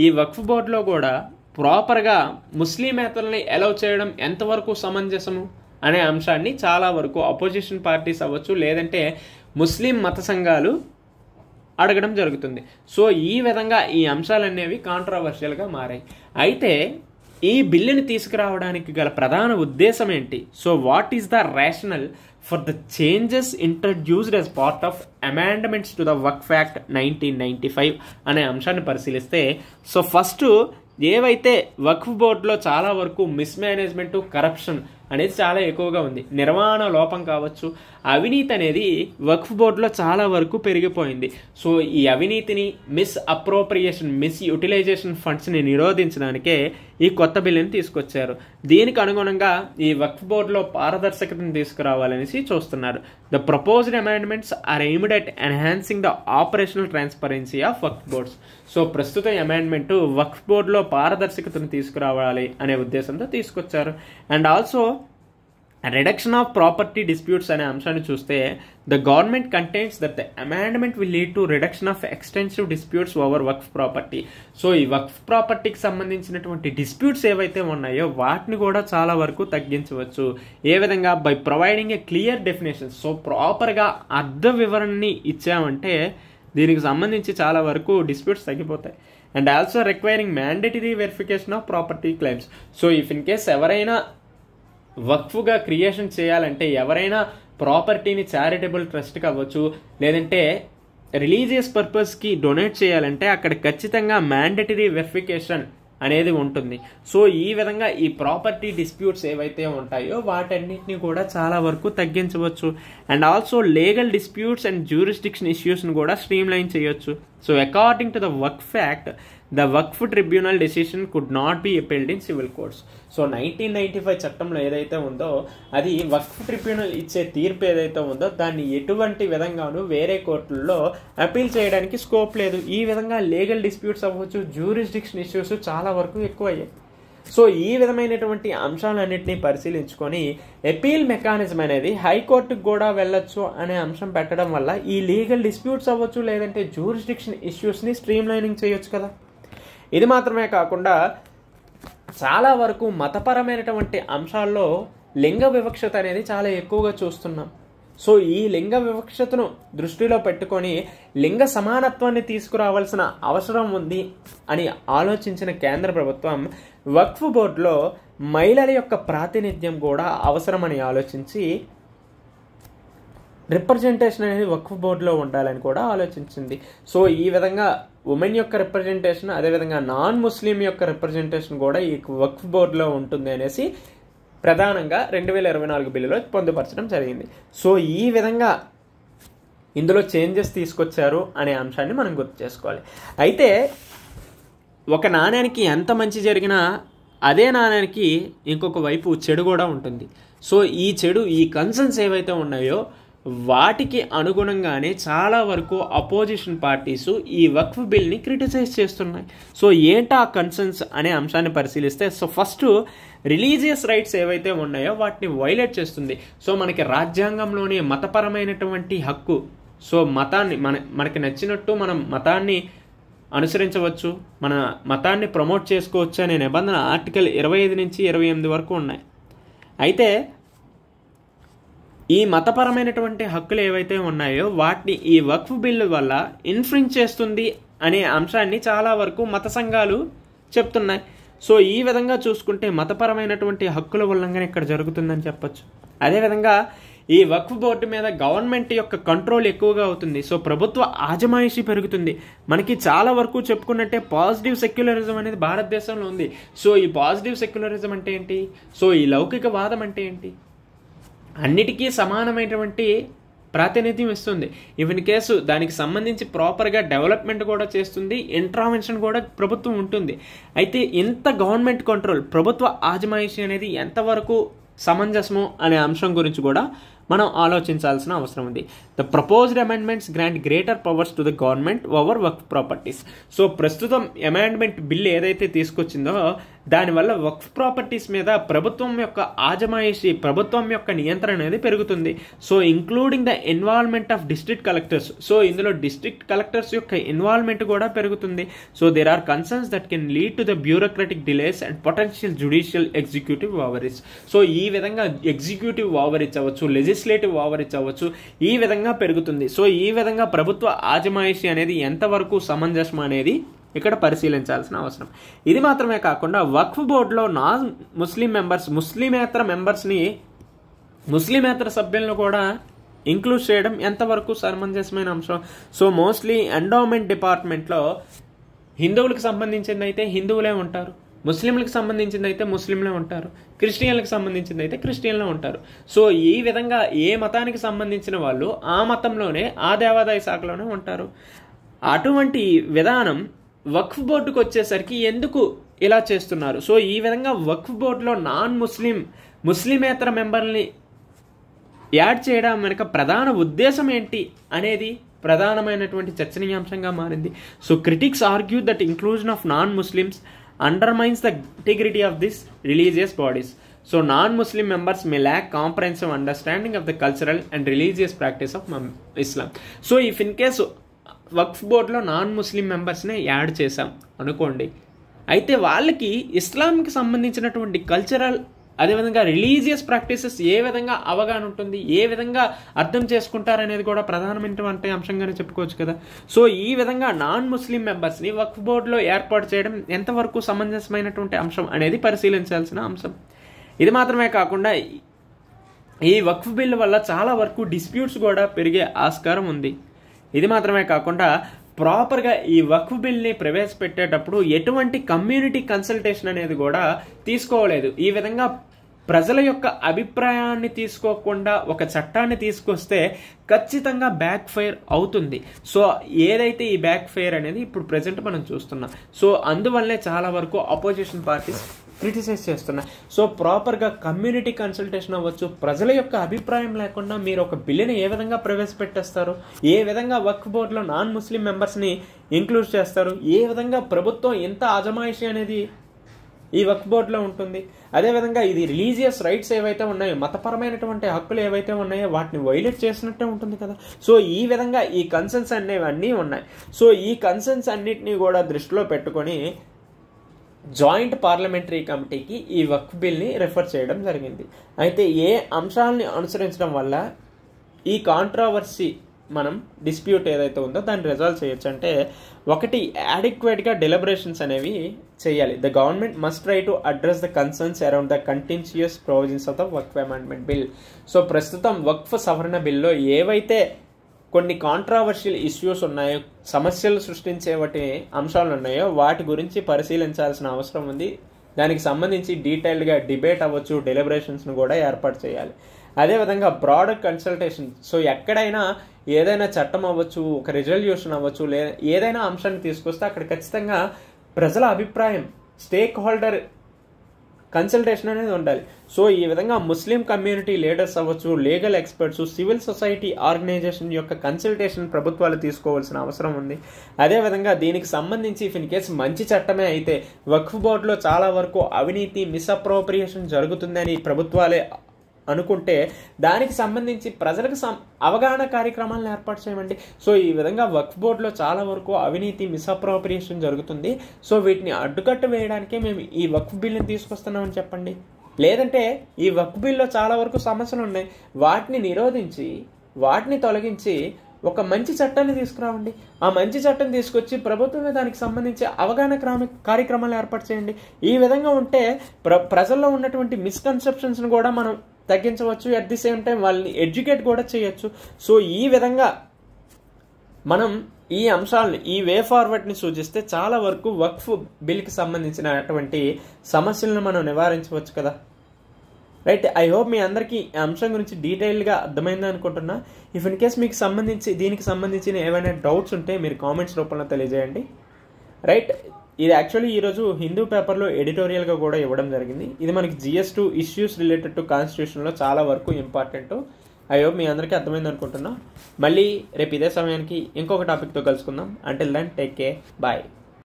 ఈ వక్ఫ్ బోర్డులో కూడా ప్రాపర్గా ముస్లిమేతల్ని అలౌ చేయడం ఎంతవరకు సమంజసము అనే అంశాన్ని చాలా వరకు అపోజిషన్ పార్టీస్ అవ్వచ్చు లేదంటే ముస్లిం మత సంఘాలు అడగడం జరుగుతుంది సో ఈ విధంగా ఈ అంశాలనేవి కాంట్రవర్షియల్గా మారాయి అయితే ఈ బిల్లుని తీసుకురావడానికి గల ప్రధాన ఉద్దేశం ఏంటి so what is the rationale for the changes introduced as part of amendments to the వర్క్ ఫ్యాక్ట్ నైన్టీన్ నైంటీ ఫైవ్ అనే అంశాన్ని పరిశీలిస్తే సో ఫస్ట్ ఏవైతే వక్ఫ్ బోర్డులో చాలా వరకు మిస్మేనేజ్మెంటు కరప్షన్ అనేది చాలా ఎక్కువగా ఉంది నిర్వహణ లోపం కావచ్చు అవినీతి అనేది వక్ఫ్ బోర్డులో చాలా వరకు పెరిగిపోయింది సో ఈ అవినీతిని మిస్ అప్రోప్రియేషన్ మిస్ యూటిలైజేషన్ ఫండ్స్ని నిరోధించడానికే ఈ కొత్త బిల్లుని తీసుకొచ్చారు దీనికి అనుగుణంగా ఈ వక్ఫ్ బోర్డులో పారదర్శకతను తీసుకురావాలనేసి చూస్తున్నారు the proposed amendments are aimed at enhancing the operational transparency of Waqf boards so ప్రస్తుత అమెండ్మెంట్ వక్ఫ్ బోర్డులో పారదర్శకతను తీసుకురావాలి అనే ఉద్దేశంతో తీసుకొచ్చారు and also reduction of property disputes అనే అంశాన్ని చూస్తే the government contends that the amendment will lead to reduction of extensive disputes over వర్క్ ప్రాపర్టీ సో ఈ వర్క్ ప్రాపర్టీకి సంబంధించినటువంటి డిస్ప్యూట్స్ ఏవైతే ఉన్నాయో వాటిని కూడా చాలా వరకు తగ్గించవచ్చు ఏ విధంగా by providing a clear definition so ప్రాపర్గా అర్థ వివరణని ఇచ్చామంటే దీనికి సంబంధించి చాలా వరకు డిస్ప్యూట్స్ తగ్గిపోతాయి and also requiring mandatory verification of property claims so if in case ఎవరైనా వక్ఫుగా క్రియేషన్ చేయాలంటే ఎవరైనా ప్రాపర్టీని చారిటబుల్ ట్రస్ట్కి అవ్వచ్చు లేదంటే రిలీజియస్ పర్పస్కి డొనేట్ చేయాలంటే అక్కడ ఖచ్చితంగా మ్యాండటరీ వెరిఫికేషన్ అనేది ఉంటుంది సో ఈ విధంగా ఈ ప్రాపర్టీ డిస్ప్యూట్స్ ఏవైతే ఉంటాయో వాటన్నిటిని కూడా చాలా వరకు తగ్గించవచ్చు and also legal disputes and jurisdiction ఇష్యూస్ని కూడా స్ట్రీమ్లైన్ చేయొచ్చు సో అకార్డింగ్ టు ద వర్క్ act the Waqf tribunal decision could not be appealed in civil courts so nineteen ninety five చట్టంలో ఏదైతే ఉందో అది వక్ఫ్ ట్రిబ్యునల్ ఇచ్చే తీర్పు ఏదైతే ఉందో దాన్ని ఎటువంటి విధంగానూ వేరే కోర్టుల్లో అపీల్ చేయడానికి స్కోప్ లేదు ఈ విధంగా లీగల్ డిస్ప్యూట్స్ అవ్వచ్చు జ్యూరిస్డిక్షన్ ఇష్యూస్ చాలా వరకు ఎక్కువ అయ్యాయి సో ఈ విధమైనటువంటి అంశాలన్నింటినీ పరిశీలించుకొని అపీల్ మెకానిజం అనేది హైకోర్టుకు కూడా వెళ్ళొచ్చు అనే అంశం పెట్టడం వల్ల ఈ లీగల్ డిస్ప్యూట్స్ అవ్వచ్చు లేదంటే జ్యూరిస్డిక్షన్ ఇష్యూస్ని స్ట్రీమ్ లైనింగ్ చేయొచ్చు కదా ఇది మాత్రమే కాకుండా చాలా వరకు మతపరమైనటువంటి అంశాల్లో లింగ వివక్షత అనేది చాలా ఎక్కువగా చూస్తున్నాం సో ఈ లింగ వివక్షతను దృష్టిలో పెట్టుకొని లింగ సమానత్వాన్ని తీసుకురావాల్సిన అవసరం ఉంది అని ఆలోచించిన కేంద్ర ప్రభుత్వం వక్ఫ్ బోర్డులో మహిళల యొక్క ప్రాతినిధ్యం కూడా అవసరమని ఆలోచించి రిప్రజెంటేషన్ అనేది వక్ఫ్ బోర్డులో ఉండాలని కూడా ఆలోచించింది సో ఈ విధంగా ఉమెన్ యొక్క రిప్రజెంటేషన్ అదేవిధంగా నాన్ ముస్లిం యొక్క రిప్రజెంటేషన్ కూడా ఈ వక్ఫ్ బోర్డులో ఉంటుంది అనేసి ప్రధానంగా రెండు వేల ఇరవై నాలుగు బిల్లులో పొందుపరచడం జరిగింది సో ఈ విధంగా ఇందులో చేంజెస్ తీసుకొచ్చారు అనే అంశాన్ని మనం గుర్తు చేసుకోవాలి అయితే ఒక నాణ్యానికి ఎంత మంచి జరిగినా అదే నాణ్యానికి ఇంకొక వైపు చెడు కూడా ఉంటుంది సో ఈ చెడు ఈ కన్సర్న్స్ ఏవైతే ఉన్నాయో వాటికి అనుగుణంగానే చాలా వరకు అపోజిషన్ పార్టీస్ ఈ వక్ఫ్ బిల్ని క్రిటిసైజ్ చేస్తున్నాయి సో ఏంటా కన్సర్న్స్ అనే అంశాన్ని పరిశీలిస్తే సో ఫస్ట్ రిలీజియస్ రైట్స్ ఏవైతే ఉన్నాయో వాటిని వైలేట్ చేస్తుంది సో మనకి రాజ్యాంగంలోని మతపరమైనటువంటి హక్కు సో మతాన్ని మన మనకి నచ్చినట్టు మనం మతాన్ని అనుసరించవచ్చు మన మతాన్ని ప్రమోట్ చేసుకోవచ్చు అనే నిబంధన ఆర్టికల్ ఇరవై ఐదు నుంచి ఇరవై ఎనిమిది వరకు ఉన్నాయి అయితే ఈ మతపరమైనటువంటి హక్కులు ఏవైతే ఉన్నాయో వాటిని ఈ వక్ఫ్ బిల్లు వల్ల ఇన్ఫ్లుయెన్స్ చేస్తుంది అనే అంశాన్ని చాలా వరకు మత సంఘాలు చెప్తున్నాయి సో ఈ విధంగా చూసుకుంటే మతపరమైనటువంటి హక్కుల ఉల్లంఘన ఇక్కడ జరుగుతుందని చెప్పచ్చు అదేవిధంగా ఈ వక్ఫ్ బోర్డు మీద గవర్నమెంట్ యొక్క కంట్రోల్ ఎక్కువగా అవుతుంది సో ప్రభుత్వ ఆజమాయిషి పెరుగుతుంది మనకి చాలా వరకు చెప్పుకున్నట్టే పాజిటివ్ సెక్యులరిజం అనేది భారతదేశంలో ఉంది సో ఈ పాజిటివ్ సెక్యులరిజం అంటే ఏంటి సో ఈ లౌకిక వాదం అంటే ఏంటి అన్నిటికీ సమానమైనటువంటి ప్రాతినిధ్యం ఇస్తుంది ఈవెన్ కేసు దానికి సంబంధించి ప్రాపర్గా డెవలప్మెంట్ కూడా చేస్తుంది ఇంట్రావెన్షన్ కూడా ప్రభుత్వం ఉంటుంది అయితే ఇంత గవర్నమెంట్ కంట్రోల్ ప్రభుత్వ ఆజమాయిషి అనేది ఎంతవరకు సమంజసము అనే అంశం గురించి కూడా మనం ఆలోచించాల్సిన అవసరం ఉంది the proposed amendments grant greater powers to the government over వర్క్ ప్రాపర్టీస్ సో ప్రస్తుతం అమెండ్మెంట్ బిల్ ఏదైతే తీసుకొచ్చిందో దానివల్ల వక్ఫ్ ప్రాపర్టీస్ మీద ప్రభుత్వం యొక్క ఆజమాయిషి ప్రభుత్వం యొక్క నియంత్రణ అనేది పెరుగుతుంది so including the involvement of district collectors so ఇందులో డిస్ట్రిక్ట్ కలెక్టర్స్ యొక్క ఇన్వాల్వ్మెంట్ కూడా పెరుగుతుంది so there are concerns that can lead to the bureaucratic delays and potential judicial executive overreach so ఈ విధంగా ఎగ్జిక్యూటివ్ ఓవరేజ్ అవ్వచ్చు లెజిస్లేటివ్ ఓవరేజ్ అవ్వచ్చు ఈ విధంగా పెరుగుతుంది సో ఈ విధంగా ప్రభుత్వ ఆజమాయిషి అనేది ఎంతవరకు సమంజసం అనేది ఇక్కడ పరిశీలించాల్సిన అవసరం ఇది మాత్రమే కాకుండా వక్ఫ్ బోర్డులో నాన్ ముస్లిం మెంబర్స్ ముస్లిమేతర మెంబర్స్ని ముస్లిమేతర సభ్యులను కూడా ఇంక్లూడ్ చేయడం ఎంతవరకు సమంజసమైన అంశం సో మోస్ట్లీ ఎండోమెంట్ డిపార్ట్మెంట్లో హిందువులకు సంబంధించింది అయితే హిందువులే ఉంటారు ముస్లింలకు సంబంధించింది అయితే ముస్లింలే ఉంటారు క్రిస్టియన్లకు సంబంధించింది అయితే క్రిస్టియన్లే ఉంటారు సో ఈ విధంగా ఏ మతానికి సంబంధించిన వాళ్ళు ఆ మతంలోనే ఆ దేవాదాయ శాఖలోనే ఉంటారు అటువంటి విధానం వక్ఫ్ బోర్డుకు వచ్చేసరికి ఎందుకు ఇలా చేస్తున్నారు సో ఈ విధంగా వక్ఫ్ బోర్డులో నాన్ ముస్లిం ముస్లిమేతర మెంబర్ని యాడ్ చేయడం వెనుక ప్రధాన ఉద్దేశం ఏంటి అనేది ప్రధానమైనటువంటి చర్చనీయాంశంగా మారింది so critics argue that inclusion of non Muslims undermines the integrity of this religious bodies so non Muslim members may lack comprehensive understanding of the cultural and religious practice of Islam so if in case Waqf బోర్డులో non ముస్లిం మెంబర్స్నే add చేశాం అనుకోండి అయితే వాళ్ళకి ఇస్లాంకి సంబంధించినటువంటి cultural అదేవిధంగా religious practices ఏ విధంగా అవగాహన ఉంటుంది ఏ విధంగా అర్థం చేసుకుంటారనేది కూడా ప్రధానమైనటువంటి అంశంగానే చెప్పుకోవచ్చు కదా సో ఈ విధంగా నాన్ ముస్లిం మెంబర్స్ని వక్ఫ్ బోర్డులో ఏర్పాటు చేయడం ఎంతవరకు సమంజసమైనటువంటి అంశం అనేది పరిశీలించాల్సిన అంశం ఇది మాత్రమే కాకుండా ఈ వక్ఫ్ బిల్ వల్ల చాలా వరకు డిస్ప్యూట్స్ కూడా పెరిగే ఆస్కారం ఉంది ఇది మాత్రమే కాకుండా ప్రాపర్గా ఈ వక్ఫ్ బిల్ని ప్రవేశపెట్టేటప్పుడు ఎటువంటి కమ్యూనిటీ కన్సల్టేషన్ అనేది కూడా తీసుకోలేదు ఈ విధంగా ప్రజల యొక్క అభిప్రాయాన్ని తీసుకోకుండా ఒక చట్టాన్ని తీసుకొస్తే ఖచ్చితంగా బ్యాక్ ఫైర్ అవుతుంది సో ఏదైతే ఈ బ్యాక్ ఫైర్ అనేది ఇప్పుడు ప్రజెంట్ మనం చూస్తున్నాం సో అందువల్లే చాలా వరకు అపోజిషన్ పార్టీస్ క్రిటిసైజ్ చేస్తున్నాయి సో ప్రాపర్గా కమ్యూనిటీ కన్సల్టేషన్ అవ్వచ్చు ప్రజల యొక్క అభిప్రాయం లేకుండా మీరు ఒక బిల్లుని ఏ విధంగా ప్రవేశపెట్టేస్తారు ఏ విధంగా వర్క్ బోర్డులో నాన్ ముస్లిం మెంబర్స్ని ఇంక్లూడ్ చేస్తారు ఏ విధంగా ప్రభుత్వం ఎంత అజమాయిషి అనేది ఈ వర్క్ బోర్డులో ఉంటుంది అదేవిధంగా ఇది రిలీజియస్ రైట్స్ ఏవైతే ఉన్నాయో మతపరమైనటువంటి హక్కులు ఏవైతే ఉన్నాయో వాటిని వైలేట్ చేసినట్టే ఉంటుంది కదా సో ఈ విధంగా ఈ కన్సర్న్స్ అనేవన్నీ ఉన్నాయి సో ఈ కన్సర్న్స్ అన్నింటినీ కూడా దృష్టిలో పెట్టుకొని జాయింట్ పార్లమెంటరీ కమిటీకి ఈ వక్ఫ్ బిల్ని రిఫర్ చేయడం జరిగింది అయితే ఏ అంశాలని అనుసరించడం వల్ల ఈ కాంట్రావర్సీ మనం డిస్ప్యూట్ ఏదైతే ఉందో దాన్ని రిజాల్వ్ చేయొచ్చు అంటే ఒకటి యాడిక్వేట్గా డెలిబరేషన్స్ అనేవి చేయాలి the government must try to address the concerns around the contentious provisions of the Waqf amendment bill so ప్రస్తుతం వక్ఫ్ సవరణ బిల్లో ఏవైతే కొన్ని కాంట్రావర్షియల్ ఇష్యూస్ ఉన్నాయో సమస్యలు సృష్టించే వాటి అంశాలు ఉన్నాయో వాటి గురించి పరిశీలించాల్సిన అవసరం ఉంది దానికి సంబంధించి డీటెయిల్డ్గా డిబేట్ అవ్వచ్చు డెలిబరేషన్స్ను కూడా ఏర్పాటు చేయాలి అదేవిధంగా బ్రాడర్ కన్సల్టేషన్ సో ఎక్కడైనా ఏదైనా చట్టం అవ్వచ్చు ఒక రిజల్యూషన్ అవ్వచ్చు లేదా ఏదైనా అంశాన్ని తీసుకొస్తే అక్కడ ఖచ్చితంగా ప్రజల అభిప్రాయం స్టేక్ హోల్డర్ కన్సల్టేషన్ అనేది ఉండాలి సో ఈ విధంగా ముస్లిం కమ్యూనిటీ లీడర్స్ అవ్వచ్చు legal experts civil society organization యొక్క కన్సల్టేషన్ ప్రభుత్వాలు తీసుకోవాల్సిన అవసరం ఉంది అదేవిధంగా దీనికి సంబంధించి ఇఫ్ ఇన్ కేసు మంచి చట్టమే అయితే వక్ఫ్ బోర్డులో చాలా వరకు అవినీతి మిస్అప్రోప్రియేషన్ జరుగుతుందని ప్రభుత్వాలే అనుకుంటే దానికి సంబంధించి ప్రజలకు అవగాహన కార్యక్రమాలను ఏర్పాటు చేయమండి సో ఈ విధంగా వర్క్ బోర్డులో చాలా వరకు అవినీతి మిస్అప్రోప్రియేషన్ జరుగుతుంది సో వీటిని అడ్డుకట్ట వేయడానికే మేము ఈ వర్క్ బిల్ని తీసుకొస్తున్నామని చెప్పండి లేదంటే ఈ వర్క్ బిల్లో చాలా వరకు సమస్యలు ఉన్నాయి వాటిని నిరోధించి వాటిని తొలగించి ఒక మంచి చట్టాన్ని తీసుకురావండి ఆ మంచి చట్టం తీసుకొచ్చి ప్రభుత్వమే దానికి సంబంధించి అవగాహన క్రమ కార్యక్రమాలు ఏర్పాటు చేయండి ఈ విధంగా ఉంటే ప్ర ప్రజల్లో ఉన్నటువంటి మిస్కన్సెప్షన్స్ని కూడా మనం తగ్గించవచ్చు అట్ ది సేమ్ టైం వాళ్ళని ఎడ్యుకేట్ కూడా చేయొచ్చు సో ఈ విధంగా మనం ఈ అంశాలను ఈ వే ఫార్వర్డ్ని సూచిస్తే చాలా వరకు వక్ఫ్ బిల్కి సంబంధించినటువంటి సమస్యలను మనం నివారించవచ్చు కదా రైట్ ఐ హోప్ మీ అందరికీ ఈ అంశం గురించి డీటెయిల్గా అర్థమైంది అనుకుంటున్నా ఇఫ్ ఇన్ కేస్ మీకు సంబంధించి దీనికి సంబంధించిన ఏవైనా డౌట్స్ ఉంటే మీరు కామెంట్స్ రూపంలో తెలియజేయండి రైట్ ఇది యాక్చువల్లీ ఈరోజు హిందూ పేపర్లో ఎడిటోరియల్గా కూడా ఇవ్వడం జరిగింది ఇది మనకి GS two issues related to కాన్స్టిట్యూషన్లో చాలా వరకు ఇంపార్టెంట్ అయ్యో మీ అందరికీ అర్థమైంది అనుకుంటున్నా మళ్ళీ రేపు ఇదే సమయానికి ఇంకొక టాపిక్తో కలుసుకుందాం until then take care bye